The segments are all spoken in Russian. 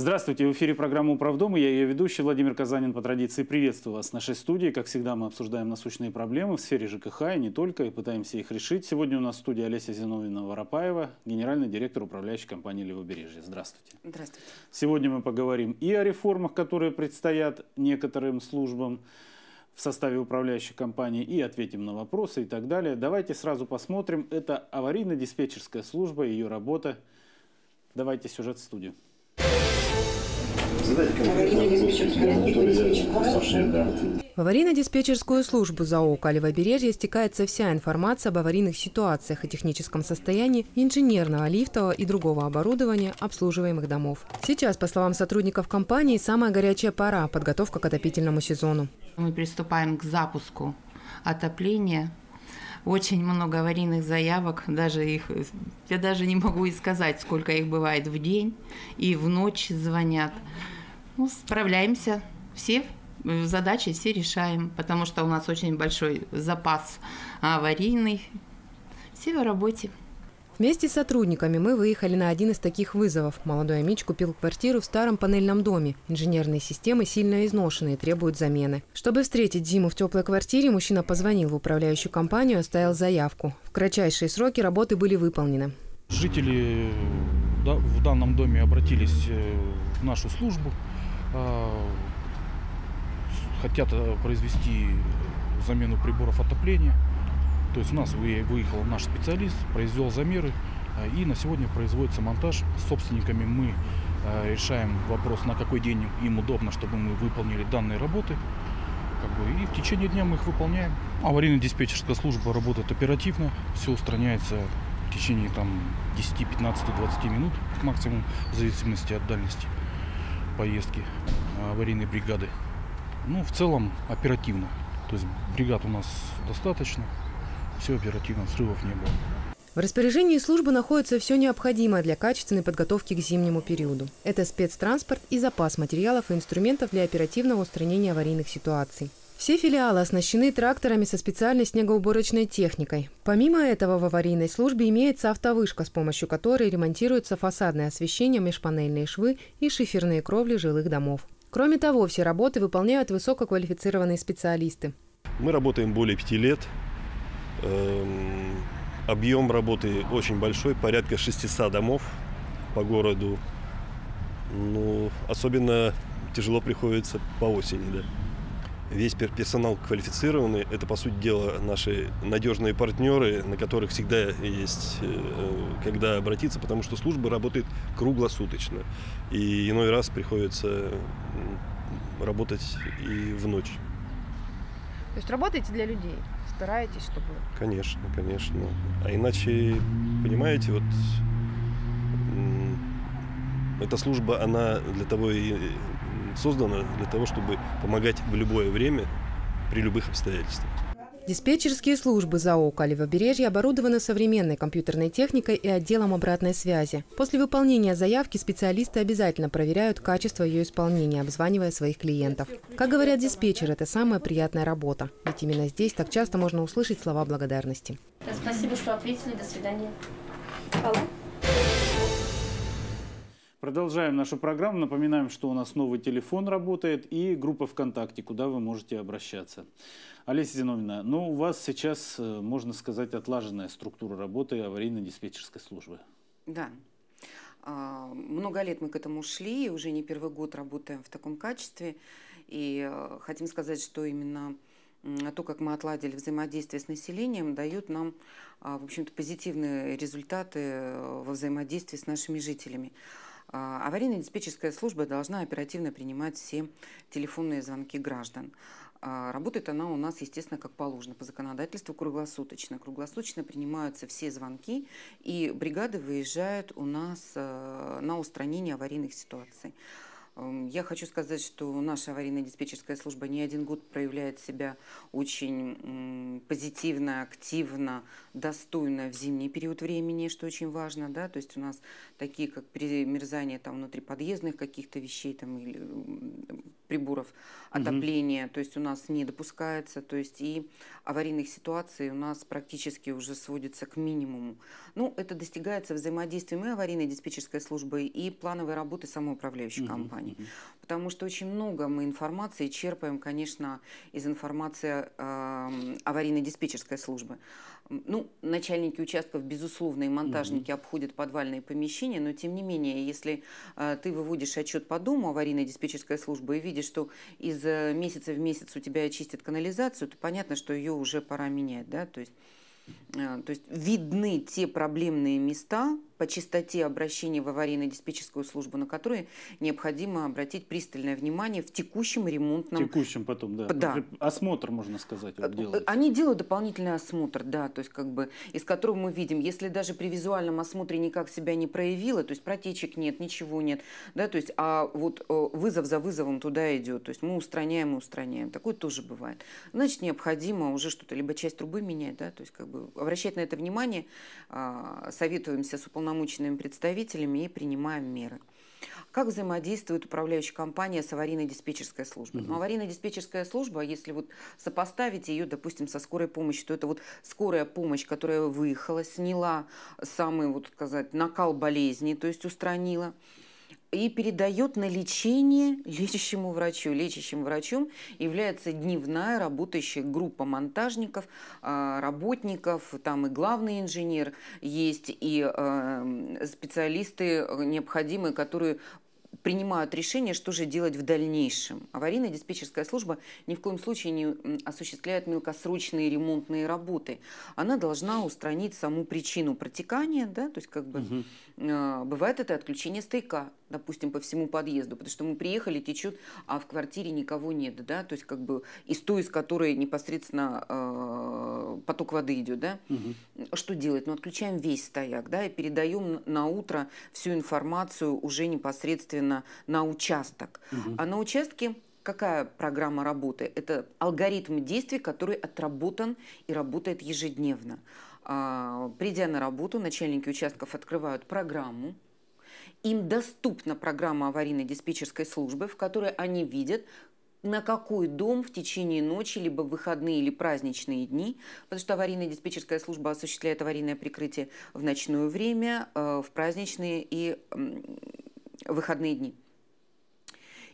Здравствуйте, в эфире программа «Управдом» я ее ведущий Владимир Казанин. По традиции приветствую вас в нашей студии. Как всегда, мы обсуждаем насущные проблемы в сфере ЖКХ и не только, и пытаемся их решить. Сегодня у нас в студии Олеся Зиновина-Воропаева, генеральный директор управляющей компании «Левобережье». Здравствуйте. Здравствуйте. Сегодня мы поговорим и о реформах, которые предстоят некоторым службам в составе управляющей компании и ответим на вопросы и так далее. Давайте сразу посмотрим. Это аварийно-диспетчерская служба, ее работа. Давайте сюжет в студию. В аварийно-диспетчерскую службу ЗАО «Калево-бережье» стекается вся информация об аварийных ситуациях и техническом состоянии инженерного, лифтового и другого оборудования обслуживаемых домов. Сейчас, по словам сотрудников компании, самая горячая пора – подготовка к отопительному сезону. Мы приступаем к запуску отопления очень много аварийных заявок, даже их, я даже не могу и сказать, сколько их бывает в день, и в ночь звонят ну, справляемся. Все э, задачи все решаем, потому что у нас очень большой запас а, аварийный. Все в работе. Вместе с сотрудниками мы выехали на один из таких вызовов. Молодой Амич купил квартиру в старом панельном доме. Инженерные системы сильно изношены и требуют замены. Чтобы встретить зиму в теплой квартире, мужчина позвонил в управляющую компанию и оставил заявку. В кратчайшие сроки работы были выполнены. Жители э, в данном доме обратились э, в нашу службу. А, хотят э, произвести замену приборов отопления. То есть у нас выехал наш специалист, произвел замеры, а, и на сегодня производится монтаж. С собственниками мы а, решаем вопрос, на какой день им удобно, чтобы мы выполнили данные работы. Как бы, и в течение дня мы их выполняем. Аварийно-диспетчерская служба работает оперативно, все устраняется в течение там, 10, 15, 20 минут максимум, в зависимости от дальности поездки а, аварийной бригады. Ну, в целом оперативно. То есть бригад у нас достаточно, все оперативно, срывов не было. В распоряжении службы находится все необходимое для качественной подготовки к зимнему периоду. Это спецтранспорт и запас материалов и инструментов для оперативного устранения аварийных ситуаций. Все филиалы оснащены тракторами со специальной снегоуборочной техникой. Помимо этого в аварийной службе имеется автовышка, с помощью которой ремонтируется фасадное освещение, межпанельные швы и шиферные кровли жилых домов. Кроме того, все работы выполняют высококвалифицированные специалисты. Мы работаем более пяти лет. Эм, объем работы очень большой, порядка 600 домов по городу. Ну, особенно тяжело приходится по осени, да. Весь персонал квалифицированный. Это, по сути дела, наши надежные партнеры, на которых всегда есть э, когда обратиться, потому что служба работает круглосуточно. И иной раз приходится работать и в ночь. То есть работаете для людей? Стараетесь, чтобы... Конечно, конечно. А иначе, понимаете, вот эта служба, она для того и создана для того, чтобы помогать в любое время при любых обстоятельствах. Диспетчерские службы ЗАО «Калево-Бережье» оборудованы современной компьютерной техникой и отделом обратной связи. После выполнения заявки специалисты обязательно проверяют качество ее исполнения, обзванивая своих клиентов. Как говорят диспетчеры, это самая приятная работа. Ведь именно здесь так часто можно услышать слова благодарности. Спасибо, что ответили. До свидания. Алло. Продолжаем нашу программу. Напоминаем, что у нас новый телефон работает и группа ВКонтакте, куда вы можете обращаться. Олеся Зиновина, ну у вас сейчас, э, можно сказать, отлаженная структура работы аварийно-диспетчерской службы. Да. А, много лет мы к этому шли, и уже не первый год работаем в таком качестве. И э, хотим сказать, что именно то, как мы отладили взаимодействие с населением, дает нам, а, в общем-то, позитивные результаты э, во взаимодействии с нашими жителями. А, Аварийно-диспетчерская служба должна оперативно принимать все телефонные звонки граждан. А, работает она у нас, естественно, как положено, по законодательству круглосуточно. Круглосуточно принимаются все звонки, и бригады выезжают у нас э, на устранение аварийных ситуаций. Эм, я хочу сказать, что наша аварийно-диспетчерская служба не один год проявляет себя очень позитивно, активно, достойно в зимний период времени, что очень важно. Да? То есть у нас такие, как перемерзание там, внутри подъездных каких-то вещей там, или приборов отопления, угу. то есть у нас не допускается. То есть и аварийных ситуаций у нас практически уже сводится к минимуму. Ну, это достигается взаимодействием и аварийной диспетчерской службы, и плановой работы самоуправляющей угу. компании компаний. Потому что очень много мы информации черпаем, конечно, из информации э, эм, аварийно-диспетчерской службы. Ну, начальники участков, безусловно, и монтажники mm -hmm. обходят подвальные помещения, но тем не менее, если э, ты выводишь отчет по дому аварийной диспетчерской службы и видишь, что из э, месяца в месяц у тебя чистят канализацию, то понятно, что ее уже пора менять, да, то есть... Э, то есть видны те проблемные места, по частоте обращений в аварийно-диспетчерскую службу, на которые необходимо обратить пристальное внимание в текущем ремонтном... Текущем потом, да. да. Осмотр, можно сказать, вот э, делается. Они делают дополнительный осмотр, да, то есть как бы, из которого мы видим, если даже при визуальном осмотре никак себя не проявило, то есть протечек нет, ничего нет, да, то есть, а вот э, вызов за вызовом туда идет, то есть мы устраняем и устраняем, такое тоже бывает. Значит, необходимо уже что-то, либо часть трубы менять, да, то есть как бы обращать на это внимание, а, советуемся с уполномоченным уполномоченными представителями и принимаем меры. Как взаимодействует управляющая компания с аварийно-диспетчерской службой? Угу. Ну, аварийно-диспетчерская служба, если вот сопоставить ее, допустим, со скорой помощью, то это вот скорая помощь, которая выехала, сняла самый, вот сказать, накал болезни, то есть устранила и передает на лечение лечащему врачу. Лечащим врачом является дневная работающая группа монтажников, а, работников, там и главный инженер есть, и эм, специалисты э, необходимые, которые принимают решение, что же делать в дальнейшем. Аварийная диспетчерская служба ни в коем случае не осуществляет мелкосрочные ремонтные работы. Она должна устранить саму причину протекания, да, то есть как бы угу. бывает это отключение стояка, допустим, по всему подъезду, потому что мы приехали, течет, а в квартире никого нет, да, то есть как бы из той, из которой непосредственно э, поток воды идет, да, угу. что делать? Ну, отключаем весь стояк, да, и передаем на утро всю информацию уже непосредственно непосредственно на участок. Угу. А на участке какая программа работы? Это алгоритм действий, который отработан и работает ежедневно. А, придя на работу, начальники участков открывают программу, им доступна программа аварийной диспетчерской службы, в которой они видят, на какой дом в течение ночи, либо выходные или праздничные дни, потому что аварийная диспетчерская служба осуществляет аварийное прикрытие в ночное время, э, в праздничные и выходные дни.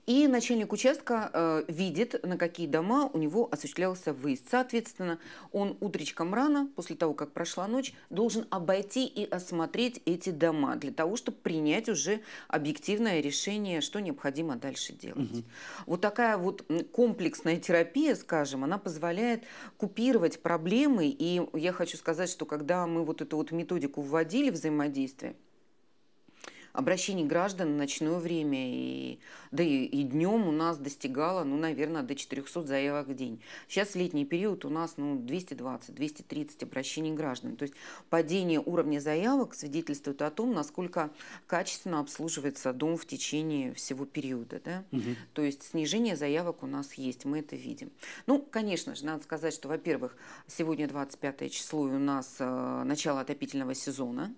И начальник участка э, видит, на какие дома у него осуществлялся выезд. Соответственно, он утречком рано, после того, как прошла ночь, должен обойти и осмотреть эти дома для того, чтобы принять уже объективное решение, что необходимо дальше делать. Угу. Вот такая вот комплексная терапия, скажем, она позволяет купировать проблемы. И я хочу сказать, что когда мы вот эту вот методику вводили взаимодействие, обращений граждан в ночное время, и, да и, и днем у нас достигало, ну, наверное, до 400 заявок в день. Сейчас летний период у нас, ну, 220-230 обращений граждан. То есть падение уровня заявок свидетельствует о том, насколько качественно обслуживается дом в течение всего периода, да? Угу. То есть снижение заявок у нас есть, мы это видим. Ну, конечно же, надо сказать, что, во-первых, сегодня 25 число, и у нас э, начало отопительного сезона.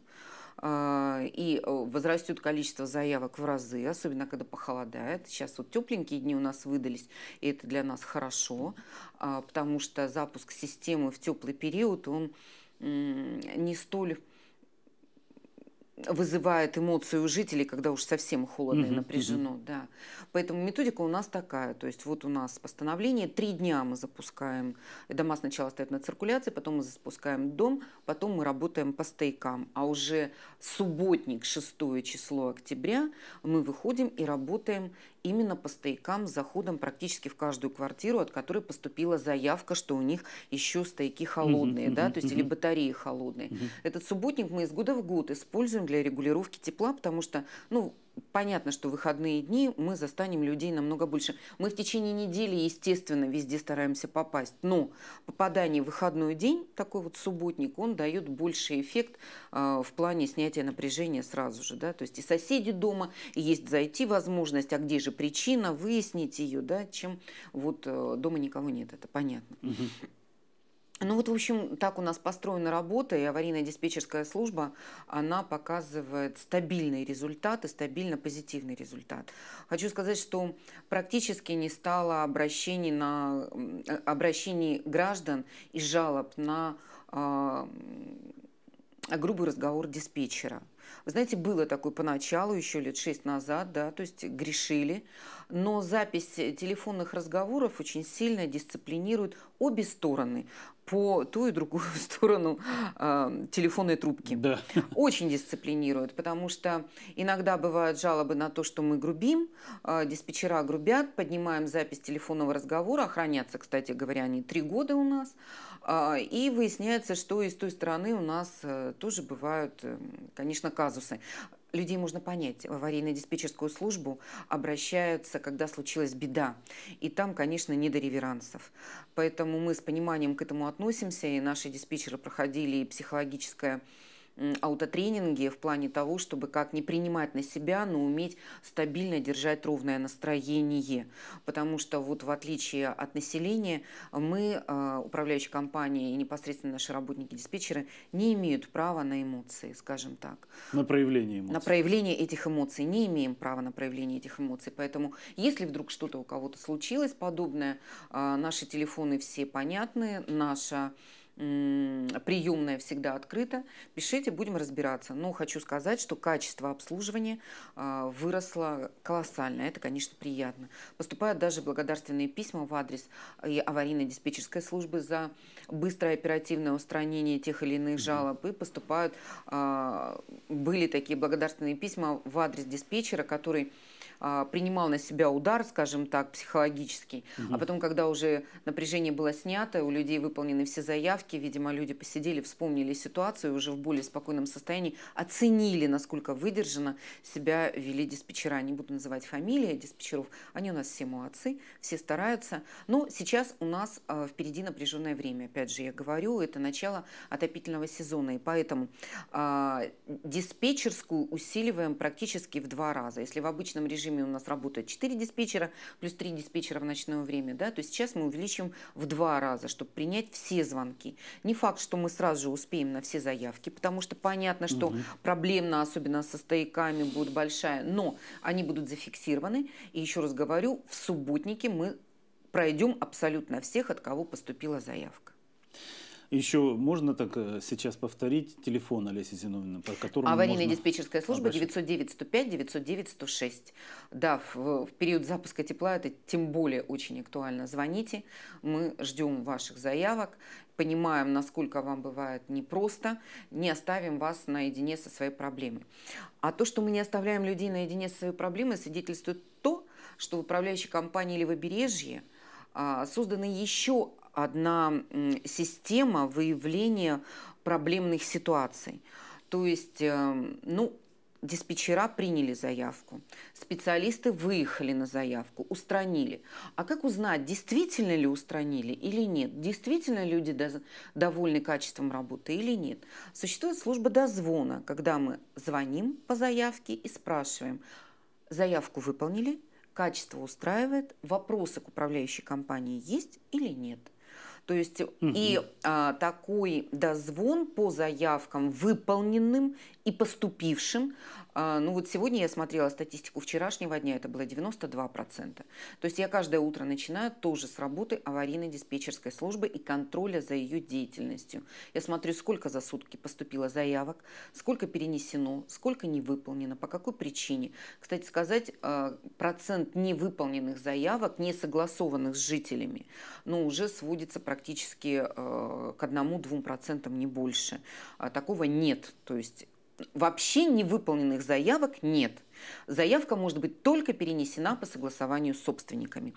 А, и э, возрастет количество заявок в разы, особенно когда похолодает. Сейчас вот тепленькие дни у нас выдались, и это для нас хорошо, а, потому что запуск системы в теплый период, он не столь вызывает эмоции у жителей, когда уж совсем холодно угу, и напряжено, угу. да. Поэтому методика у нас такая, то есть вот у нас постановление, три дня мы запускаем, дома сначала стоят на циркуляции, потом мы запускаем дом, потом мы работаем по стейкам, а уже субботник, 6 число октября, мы выходим и работаем именно по стоякам с заходом практически в каждую квартиру, от которой поступила заявка, что у них еще стояки холодные, да, то есть или батареи холодные. Этот субботник мы из года в год используем для регулировки тепла, потому что, ну, понятно, что выходные дни мы застанем людей намного больше. Мы в течение недели, естественно, везде стараемся попасть, но попадание в выходной день, такой вот субботник, он дает больший эффект э, в плане снятия напряжения сразу же, да, то есть и соседи дома, и есть зайти возможность, а где же причина, выяснить ее, да, чем вот э, дома никого нет, это понятно. Угу. Ну вот, в общем, так у нас построена работа, и аварийная диспетчерская служба, она показывает стабильный результат и стабильно позитивный результат. Хочу сказать, что практически не стало обращений, на, э, обращений граждан и жалоб на э, грубый разговор диспетчера. Вы знаете, было такое поначалу, еще лет шесть назад, да, то есть грешили, но запись телефонных разговоров очень сильно дисциплинирует обе стороны по ту и другую сторону э, телефонной трубки. Да. Очень дисциплинирует, потому что иногда бывают жалобы на то, что мы грубим, э, диспетчера грубят, поднимаем запись телефонного разговора, а хранятся, кстати говоря, они три года у нас, э, и выясняется, что и с той стороны у нас э, тоже бывают, э, конечно, казусы. Людей можно понять. В аварийно-диспетчерскую службу обращаются, когда случилась беда. И там, конечно, не до реверансов. Поэтому мы с пониманием к этому относимся, и наши диспетчеры проходили и психологическое аутотренинги в плане того, чтобы как не принимать на себя, но уметь стабильно держать ровное настроение. Потому что вот в отличие от населения, мы, а, управляющие компании и непосредственно наши работники-диспетчеры, не имеют права на эмоции, скажем так. На проявление эмоций. На проявление этих эмоций. Не имеем права на проявление этих эмоций. Поэтому, если вдруг что-то у кого-то случилось подобное, а, наши телефоны все понятны, наша приемная всегда открыта. Пишите, будем разбираться. Но хочу сказать, что качество обслуживания а, выросло колоссально. Это, конечно, приятно. Поступают даже благодарственные письма в адрес а, и аварийной диспетчерской службы за быстрое оперативное устранение тех или иных жалоб. И поступают, а, были такие благодарственные письма в адрес диспетчера, который а, принимал на себя удар, скажем так, психологический. Угу. А потом, когда уже напряжение было снято, у людей выполнены все заявки, видимо, люди посидели, вспомнили ситуацию, уже в более спокойном состоянии оценили, насколько выдержано себя вели диспетчера. Не буду называть фамилии диспетчеров, они у нас все молодцы, все стараются. Но сейчас у нас а, впереди напряженное время. Опять же, я говорю, это начало отопительного сезона, и поэтому а, диспетчерскую усиливаем практически в два раза. Если в обычном режиме режиме у нас работает 4 диспетчера, плюс 3 диспетчера в ночное время, да, то есть сейчас мы увеличим в два раза, чтобы принять все звонки. Не факт, что мы сразу же успеем на все заявки, потому что понятно, что угу. проблемно, особенно со стояками, будет большая, но они будут зафиксированы. И еще раз говорю, в субботнике мы пройдем абсолютно всех, от кого поступила заявка. Еще можно так э, сейчас повторить телефон Олеси Зиновина, по которому Аварийная диспетчерская служба 909-105-909-106. Да, в, в период запуска тепла это тем более очень актуально. Звоните, мы ждем ваших заявок, понимаем, насколько вам бывает непросто, не оставим вас наедине со своей проблемой. А то, что мы не оставляем людей наедине со своей проблемой, свидетельствует то, что в управляющей компании Левобережье а, созданы еще одна система выявления проблемных ситуаций. То есть, э, ну, диспетчера приняли заявку, специалисты выехали на заявку, устранили. А как узнать, действительно ли устранили или нет? Действительно ли люди довольны качеством работы или нет? Существует служба дозвона, когда мы звоним по заявке и спрашиваем, заявку выполнили, качество устраивает, вопросы к управляющей компании есть или нет. То есть угу. и а, такой дозвон по заявкам выполненным и поступившим, а, ну вот сегодня я смотрела статистику вчерашнего дня, это было 92%. То есть я каждое утро начинаю тоже с работы аварийной диспетчерской службы и контроля за ее деятельностью. Я смотрю, сколько за сутки поступило заявок, сколько перенесено, сколько не выполнено, по какой причине. Кстати сказать, а, процент невыполненных заявок, не согласованных с жителями, ну уже сводится практически практически э, к 1-2% не больше. А такого нет. То есть вообще невыполненных заявок нет. Заявка может быть только перенесена по согласованию с собственниками.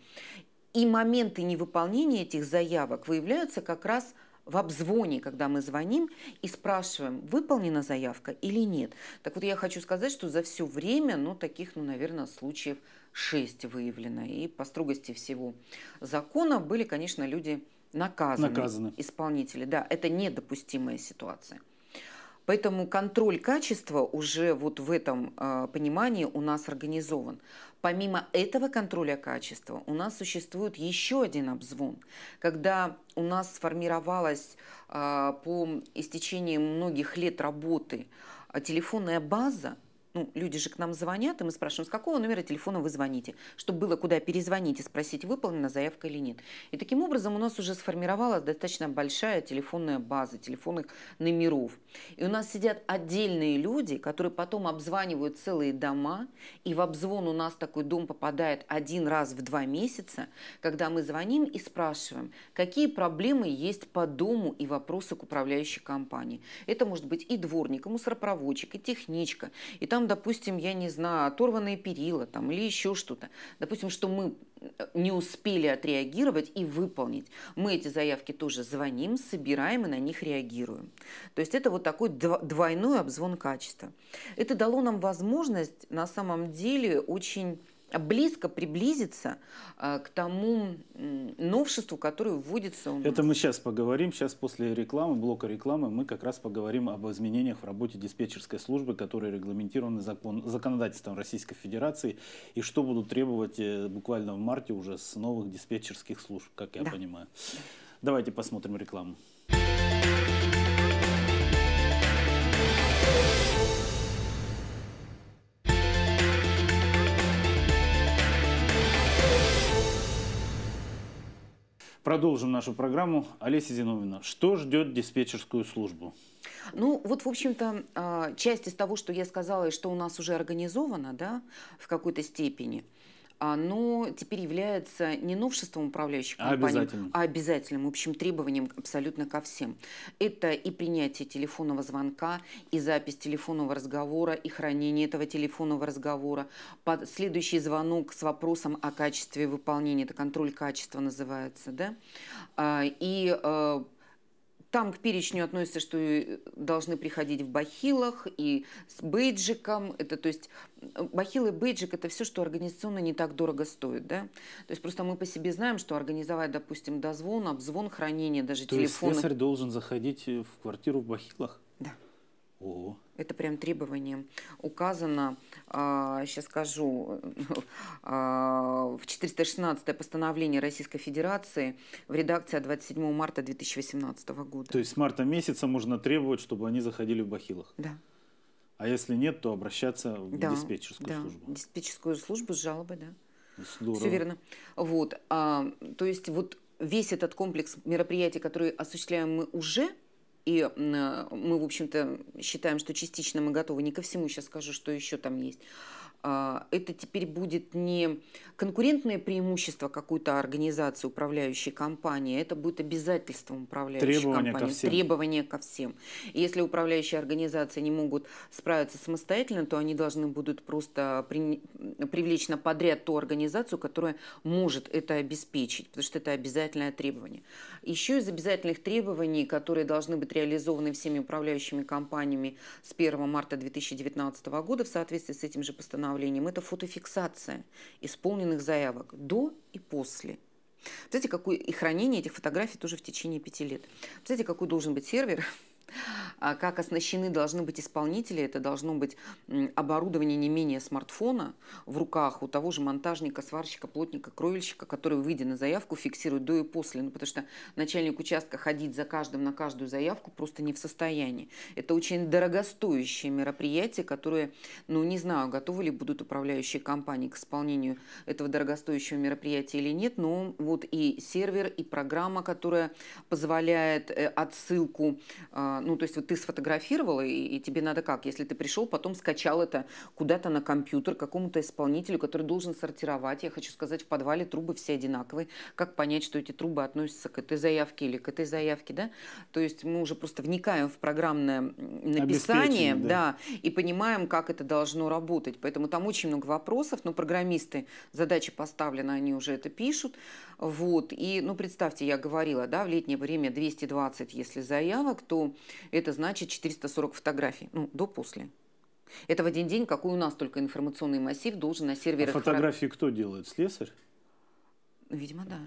И моменты невыполнения этих заявок выявляются как раз в обзвоне, когда мы звоним и спрашиваем, выполнена заявка или нет. Так вот, я хочу сказать, что за все время, ну, таких, ну, наверное, случаев 6 выявлено. И по строгости всего закона были, конечно, люди наказаны, наказаны. исполнители. Да, это недопустимая ситуация. Поэтому контроль качества уже вот в этом э, понимании у нас организован. Помимо этого контроля качества у нас существует еще один обзвон, когда у нас сформировалась э, по истечении многих лет работы а, телефонная база, ну, люди же к нам звонят, и мы спрашиваем, с какого номера телефона вы звоните, чтобы было куда перезвонить и спросить, выполнена заявка или нет. И таким образом у нас уже сформировалась достаточно большая телефонная база телефонных номеров. И у нас сидят отдельные люди, которые потом обзванивают целые дома, и в обзвон у нас такой дом попадает один раз в два месяца, когда мы звоним и спрашиваем, какие проблемы есть по дому и вопросы к управляющей компании. Это может быть и дворник, и мусоропроводчик, и техничка, и там допустим, я не знаю, оторванные перила там, или еще что-то, допустим, что мы э, не успели отреагировать и выполнить. Мы эти заявки тоже звоним, собираем и на них реагируем. То есть это вот такой двойной обзвон качества. Это дало нам возможность на самом деле очень близко приблизиться а, к тому новшеству, которое вводится у нас. Это мы сейчас поговорим. Сейчас после рекламы, блока рекламы, мы как раз поговорим об изменениях в работе диспетчерской службы, которые регламентированы закон, законодательством Российской Федерации, и что будут требовать э, буквально в марте уже с новых диспетчерских служб, как я да. понимаю. Давайте посмотрим рекламу. Продолжим нашу программу. Олеся Зиновина, что ждет диспетчерскую службу? Ну, вот, в общем-то, а, часть из того, что я сказала, и что у нас уже организовано, да, в какой-то степени – оно теперь является не новшеством управляющих компаний, а, а обязательным, общим требованием абсолютно ко всем. Это и принятие телефонного звонка, и запись телефонного разговора, и хранение этого телефонного разговора, под следующий звонок с вопросом о качестве выполнения, это контроль качества называется, да, а, и э, там к перечню относится, что э, должны приходить в бахилах и с бейджиком. Это, то есть э, бахил и бейджик – это все, что организационно не так дорого стоит. Да? То есть просто мы по себе знаем, что организовать, допустим, дозвон, обзвон, хранение даже то телефона. То есть слесарь должен заходить э, в квартиру в бахилах? О. Это прям требование указано, сейчас а, скажу, а, в 416 постановление Российской Федерации в редакции 27 марта 2018 года. То есть с марта месяца можно требовать, чтобы они заходили в бахилах? Да. А если нет, то обращаться в да, диспетчерскую да, службу? диспетчерскую службу с жалобой, да. Здорово. Все верно. Вот, а, то есть вот весь этот комплекс мероприятий, которые осуществляем мы уже – и э, мы, в общем-то, считаем, что частично мы готовы не ко всему. Сейчас скажу, что еще там есть. А, это теперь будет не конкурентное преимущество какой-то организации, управляющей компании, а это будет обязательством управляющей требования компании, ко требования ко всем. И если управляющие организации не могут справиться самостоятельно, то они должны будут просто при, привлечь на подряд ту организацию, которая может это обеспечить, потому что это обязательное требование. Еще из обязательных требований, которые должны быть реализованы всеми управляющими компаниями с 1 марта 2019 года в соответствии с этим же постановлением, постановлением, это фотофиксация исполненных заявок до и после. Знаете, какое и хранение этих фотографий тоже в течение пяти лет. Знаете, какой должен быть сервер, А как оснащены должны быть исполнители, это должно быть оборудование не менее смартфона в руках у того же монтажника, сварщика, плотника, кровельщика, который, выйдя на заявку, фиксирует до и после, ну, потому что начальник участка ходить за каждым на каждую заявку просто не в состоянии. Это очень дорогостоящее мероприятие, которое, ну, не знаю, готовы ли будут управляющие компании к исполнению этого дорогостоящего мероприятия или нет, но вот и сервер, и программа, которая позволяет э, отсылку э, а, ну, то есть вот ты сфотографировала, и, и тебе надо как? Если ты пришел, потом скачал это куда-то на компьютер какому-то исполнителю, который должен сортировать. Я хочу сказать, в подвале трубы все одинаковые. Как понять, что эти трубы относятся к этой заявке или к этой заявке, да? То есть мы уже просто вникаем в программное написание, да. да, и понимаем, как это должно работать. Поэтому там очень много вопросов, но программисты, задачи поставлены, они уже это пишут. Вот, и, ну, представьте, я говорила, да, в летнее время 220, если заявок, то это значит 440 фотографий, ну, до-после. Это в один день, какой у нас только информационный массив должен на серверах... А фотографии храм... кто делает? Слесарь? Видимо, да.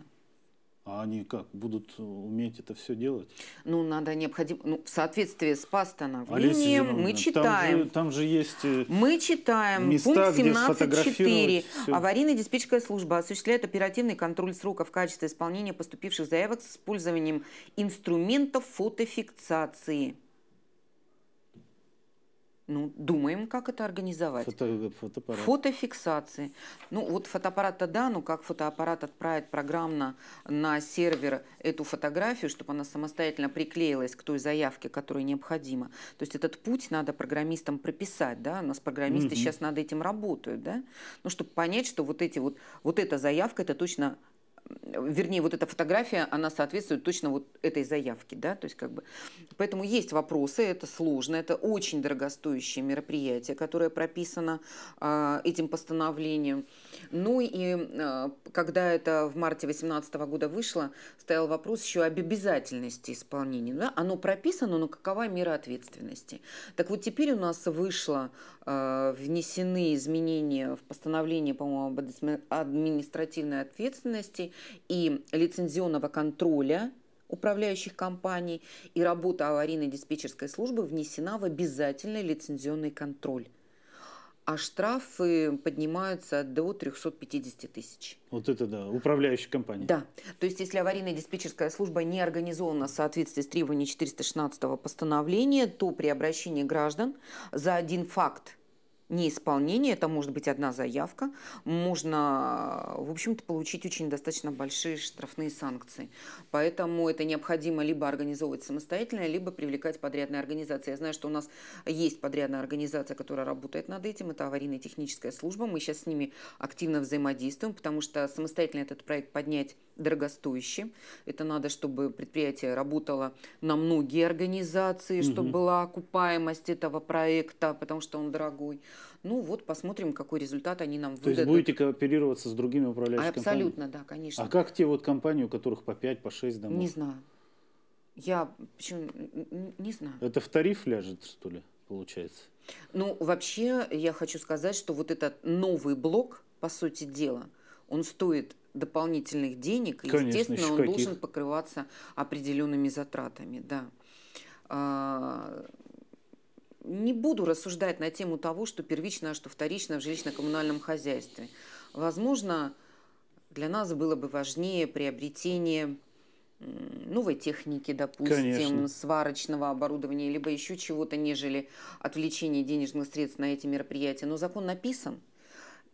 А они как, будут уметь это все делать? Ну, надо необходимо... Ну, в соответствии с постановлением мы читаем. Там же, там же есть э, Мы читаем места, пункт 17.4. Аварийная диспетчерская служба осуществляет оперативный контроль срока в качестве исполнения поступивших заявок с использованием инструментов фотофиксации. Ну, думаем, как это организовать. Фото, фотоаппарат. Фотофиксации. Ну, вот фотоаппарат-то да, но как фотоаппарат отправит программно на сервер эту фотографию, чтобы она самостоятельно приклеилась к той заявке, которая необходима. То есть этот путь надо программистам прописать, да, у нас программисты угу. сейчас над этим работают, да, ну, чтобы понять, что вот эти вот, вот эта заявка, это точно вернее, вот эта фотография, она соответствует точно вот этой заявке, да, то есть как бы, поэтому есть вопросы, это сложно, это очень дорогостоящее мероприятие, которое прописано э, этим постановлением. Ну и э, когда это в марте 2018 года вышло, стоял вопрос еще об обязательности исполнения, да, оно прописано, но какова мера ответственности? Так вот теперь у нас вышло, э, внесены изменения в постановление, по-моему, об административной ответственности, и лицензионного контроля управляющих компаний, и работа аварийной диспетчерской службы внесена в обязательный лицензионный контроль а штрафы поднимаются до 350 тысяч. Вот это да, управляющая компания. Да, то есть если аварийная диспетчерская служба не организована в соответствии с требованиями 416 постановления, то при обращении граждан за один факт неисполнение, это может быть одна заявка, можно, в общем-то, получить очень достаточно большие штрафные санкции. Поэтому это необходимо либо организовывать самостоятельно, либо привлекать подрядные организации. Я знаю, что у нас есть подрядная организация, которая работает над этим, это аварийно-техническая служба. Мы сейчас с ними активно взаимодействуем, потому что самостоятельно этот проект поднять дорогостоящим. Это надо, чтобы предприятие работало на многие организации, угу. чтобы была окупаемость этого проекта, потому что он дорогой. Ну вот посмотрим, какой результат они нам То выдадут. То есть будете кооперироваться с другими управляющими а, компаниями? Абсолютно, да, конечно. А как те вот компании, у которых по 5, по 6 домов? Не знаю. Я почему не знаю. Это в тариф ляжет, что ли, получается? Ну, вообще, я хочу сказать, что вот этот новый блок, по сути дела, он стоит дополнительных денег, и, Конечно, естественно, он каких. должен покрываться определенными затратами. Да. А, не буду рассуждать на тему того, что первично, а что вторично в жилищно-коммунальном хозяйстве. Возможно, для нас было бы важнее приобретение новой техники, допустим, Конечно. сварочного оборудования, либо еще чего-то, нежели отвлечение денежных средств на эти мероприятия. Но закон написан –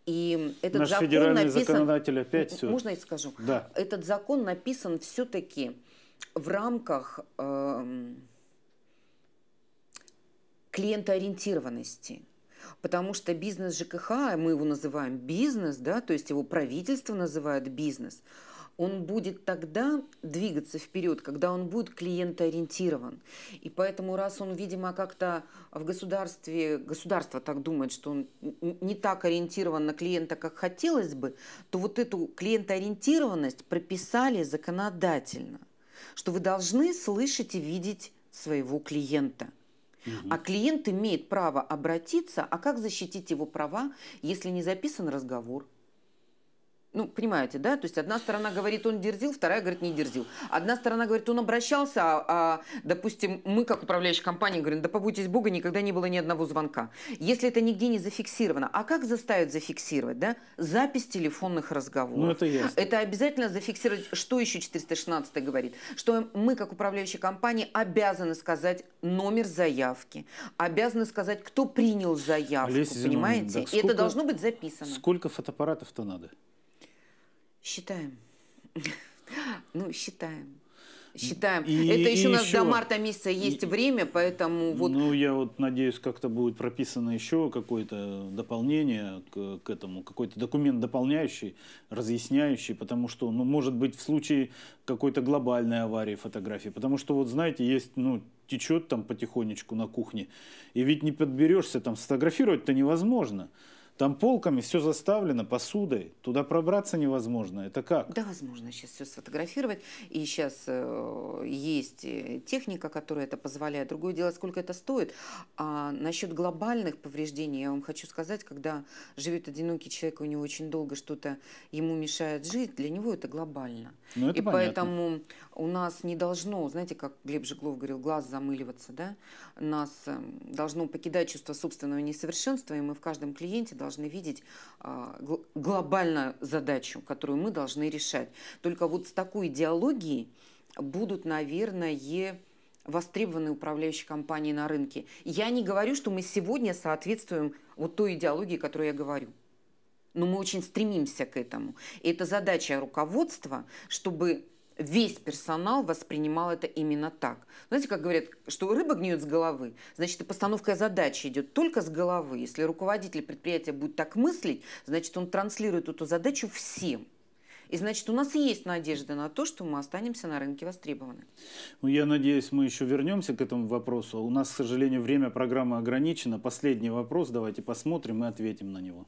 и этот Наш закон федеральный написан... законодатель опять все. Можно я скажу? Да. Этот закон написан все-таки в рамках э, клиентоориентированности. Потому что бизнес ЖКХ, мы его называем бизнес, да, то есть его правительство называет бизнес – он будет тогда двигаться вперед, когда он будет клиентоориентирован. И поэтому, раз он, видимо, как-то в государстве, государство так думает, что он не так ориентирован на клиента, как хотелось бы, то вот эту клиентоориентированность прописали законодательно, что вы должны слышать и видеть своего клиента. А клиент имеет право обратиться, а как защитить его права, если не записан разговор? ну, понимаете, да? То есть одна сторона говорит, он дерзил, вторая говорит, не дерзил. Одна сторона говорит, он обращался, а, а допустим, мы, как управляющая компания, говорим, да побойтесь Бога, никогда не было ни одного звонка. Если это нигде не зафиксировано, а как заставить зафиксировать, да? Запись телефонных разговоров. Ну, это ясно. Это обязательно зафиксировать. Что еще 416 говорит? Что мы, как управляющая компания, обязаны сказать номер заявки, обязаны сказать, кто принял заявку, Олеся понимаете? Зиновна, сколько, И это должно быть записано. Сколько фотоаппаратов-то надо? Считаем. Ну, считаем. Считаем. И, Это и еще у нас еще... до марта месяца есть и, время, поэтому вот... Ну, я вот надеюсь, как-то будет прописано еще какое-то дополнение к, к этому, какой-то документ дополняющий, разъясняющий, потому что, ну, может быть, в случае какой-то глобальной аварии фотографии, потому что, вот знаете, есть, ну, течет там потихонечку на кухне, и ведь не подберешься, там сфотографировать-то невозможно. Там полками все заставлено посудой, туда пробраться невозможно. Это как? Да, возможно, сейчас все сфотографировать. И сейчас э, есть э, техника, которая это позволяет. Другое дело, сколько это стоит. А насчет глобальных повреждений, я вам хочу сказать, когда живет одинокий человек, у него очень долго что-то ему мешает жить, для него это глобально. Ну, это и понятно. поэтому у нас не должно, знаете, как Глеб Жеглов говорил, глаз замыливаться, да? Нас эм, должно покидать чувство собственного несовершенства, и мы в каждом клиенте должны должны видеть а, гл глобальную задачу, которую мы должны решать. Только вот с такой идеологией будут, наверное, востребованы управляющие компании на рынке. Я не говорю, что мы сегодня соответствуем вот той идеологии, которую я говорю. Но мы очень стремимся к этому. И это задача руководства, чтобы весь персонал воспринимал это именно так. Знаете, как говорят, что рыба гниет с головы, значит, и постановка задачи идет только с головы. Если руководитель предприятия будет так мыслить, значит, он транслирует эту задачу всем. И значит, у нас есть надежда на то, что мы останемся на рынке востребованы. Ну, я надеюсь, мы еще вернемся к этому вопросу. У нас, к сожалению, время программы ограничено. Последний вопрос, давайте посмотрим и ответим на него.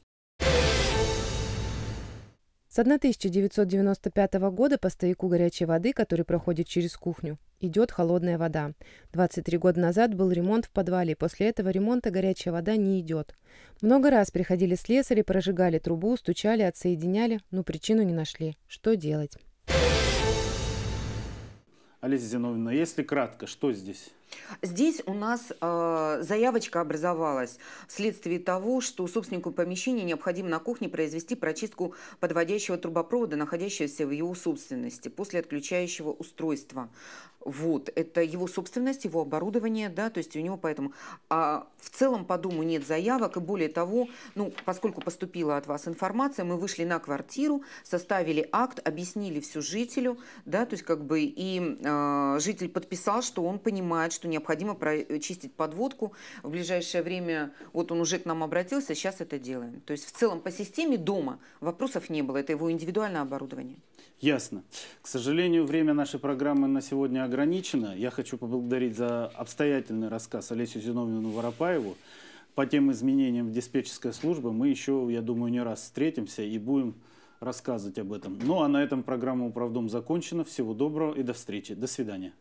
С 1995 года по стояку горячей воды, который проходит через кухню, идет холодная вода. 23 года назад был ремонт в подвале, и после этого ремонта горячая вода не идет. Много раз приходили слесари, прожигали трубу, стучали, отсоединяли, но причину не нашли. Что делать? Олеся Зиновьевна, если кратко, что здесь? Здесь у нас э, заявочка образовалась вследствие того, что собственнику помещения необходимо на кухне произвести прочистку подводящего трубопровода, находящегося в его собственности, после отключающего устройства. Вот, это его собственность, его оборудование, да, то есть у него поэтому... А в целом по дому нет заявок, и более того, ну, поскольку поступила от вас информация, мы вышли на квартиру, составили акт, объяснили всю жителю, да, то есть как бы и э, житель подписал, что он понимает, что необходимо прочистить подводку. В ближайшее время, вот он уже к нам обратился, сейчас это делаем. То есть в целом по системе дома вопросов не было, это его индивидуальное оборудование. Ясно. К сожалению, время нашей программы на сегодня ограничено. Я хочу поблагодарить за обстоятельный рассказ Олесю Зиновьевну Воропаеву. По тем изменениям в диспетчерской службе мы еще, я думаю, не раз встретимся и будем рассказывать об этом. Ну а на этом программа «Управдом» закончена. Всего доброго и до встречи. До свидания.